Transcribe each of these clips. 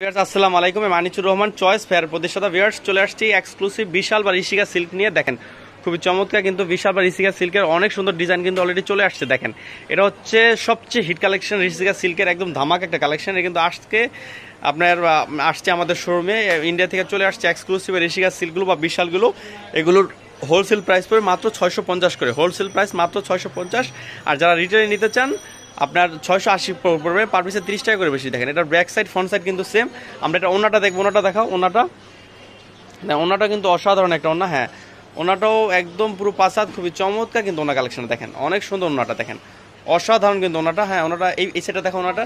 viewers আসসালামু আলাইকুম Manichur Rahman choice fair প্রতিষ্ঠাতা ভিউয়ার্স চলে আসছি এক্সক্লুসিভ বিশাল বা ঋষিকা সিল্ক নিয়ে দেখেন খুবই চমৎকার কিন্তু বিশাল বা ঋষিকা সিল্কের অনেক সুন্দর ডিজাইন কিন্তু অলরেডি চলে আসছে দেখেন এটা হচ্ছে সবচেয়ে হিট কালেকশন ঋষিকা সিল্কের একদম ধামাক একটা কালেকশন এটা কিন্তু আজকে আপনার আসছে আমাদের শোরুমে ইন্ডিয়া থেকে চলে আসছে এক্সক্লুসিভ ঋষিকা সিল্কগুলো বা বিশালগুলো এগুলোর হোলসেল প্রাইস পড়ে মাত্র ছয়শো করে হোলসেল প্রাইস মাত্র ছয়শো আর যারা রিটেলে নিতে চান আপনার ছয়শো আশি পড়বে পার পিসে তিরিশ টাকা করে বেশি দেখেন এটার ব্যাক সাইড ফ্রন্ট সাইড কিন্তু সেম আমরা এটা ওনাটা দেখবো ওনাটা দেখাও ওনাটা না ওনাটা কিন্তু অসাধারণ একটা ওনা হ্যাঁ ওনাটাও একদম পুরো পাসাদ খুবই চমৎকার কিন্তু ওনা কালেকশানে দেখেন অনেক সুন্দর ওনাটা দেখেন অসাধারণ কিন্তু ওনাটা হ্যাঁ ওনাটা এই এই সেটা দেখো ওনাটা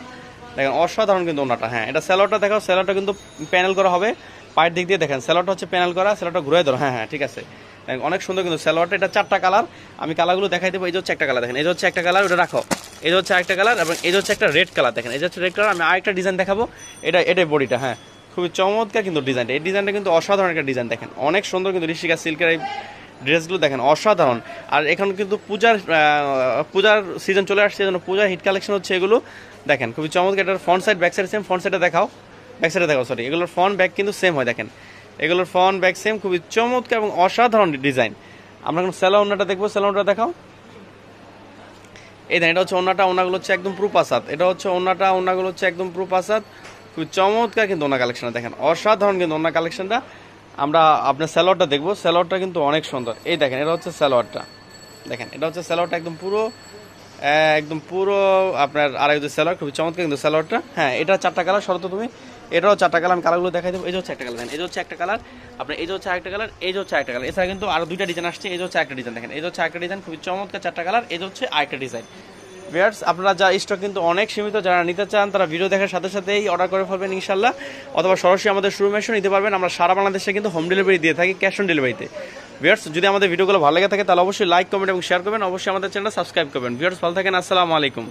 দেখেন অসাধারণ কিন্তু ওনাটা হ্যাঁ এটা স্যালোটা দেখো স্যালোটা কিন্তু প্যানেল করা হবে পায়ের দিক দিয়ে দেখেন স্যালোটা হচ্ছে প্যানেল করা স্যালোটা ঘুরে ধরো হ্যাঁ হ্যাঁ ঠিক আছে হ্যাঁ, অনেক সুন্দর কিন্তু সালোয়ারটা এটা চারটা কালার আমি কালারগুলো দেখাই দেবো এই হচ্ছে একটা কালার দেখেন এই হচ্ছে একটা কালার ওটা রাখো এই হচ্ছে একটা কালার এবং এই হচ্ছে একটা রেড কালার দেখেন এই হচ্ছে রেড কালার আমি আরেকটা ডিজাইন দেখাবো এটা এটাই বডিটা হ্যাঁ খুবই চমৎকার কিন্তু ডিজাইনটা এই ডিজাইনটা কিন্তু অসাধারণ একটা ডিজাইন দেখেন অনেক সুন্দর কিন্তু ঋষিকা সিল্কের এই ড্রেসগুলো দেখেন অসাধারণ আর এখন কিন্তু পূজার পূজার সিজন চলে আসছে যেন পূজার হিট কালেকশন হচ্ছে এগুলো দেখেন খুবই চমৎকার এটার front side back side same front সাইডে দেখাও ব্যাক সাইডে দেখাও সরি এগুলোর ফ্রন্ট ব্যাক কিন্তু সেম হয় দেখেন এগুলোর ফন ব্যাক সেম খুবই চমৎকার এবং অসাধারণ ডিজাইন আমরা এখন স্যালা ওনাটা দেখবো স্যালা ওনাটা দেখাও এই দেন এটা হচ্ছে ওনাটা ওনাগুলো হচ্ছে একদম প্রুপাসাদ এটা হচ্ছে ওনাটা ওনাগুলো হচ্ছে একদম প্রুপাসাদ খুবই চমৎকার কিন্তু ওনা কালেকশনটা দেখেন অসাধারণ কিন্তু ওনা কালেকশনটা আমরা আপনার স্যালোয়ারটা দেখবো স্যালোয়ারটা কিন্তু অনেক সুন্দর এই দেখেন এটা হচ্ছে স্যালোয়ারটা দেখেন এটা হচ্ছে স্যালোয়ারটা একদম পুরো একদম পুরো আপনার আড়াই সালোয়ার খুবই চমৎকার কিন্তু সালোয়ারটা হ্যাঁ এটা চারটা কালার সরত তুমি এটাও চারটা কালার আমি কালারগুলো দেখাই দেবো এই হচ্ছে একটা কালার এই হচ্ছে একটা কালার আপনার এই হচ্ছে একটা কালার এই হচ্ছে একটা কালার এছাড়া কিন্তু আরও দুইটা ডিজাইন আসছে এই হচ্ছে একটা ডিজাইন দেখেন এই হচ্ছে একটা ডিজাইন খুবই চমৎকার চারটা কালার এই হচ্ছে আরেকটা ডিজাইন ভিয়ার্স আপনারা যা স্টক কিন্তু অনেক সীমিত যারা নিতে চান তারা ভিডিও দেখার সাথে সাথেই অর্ডার করে ফেলবেন ইনশাল্লাহ অথবা সরাসরি আমাদের শোরুমে এসে নিতে পারবেন আমরা সারা বাংলাদেশে কিন্তু হোম ডেলিভারি দিয়ে থাকি ক্যাশ অন ডেলিভারিতে ভিউয়ার্স যদি আমাদের ভিডিওগুলো ভালো লাগে থাকে তাহলে অবশ্যই লাইক কমেন্ট এবং শেয়ার করবেন অবশ্যই আমাদের চ্যানেলটা সাবস্ক্রাইব করবেন ভিউয়ার্স ভালো থাকেন আসসালামু আলাইকুম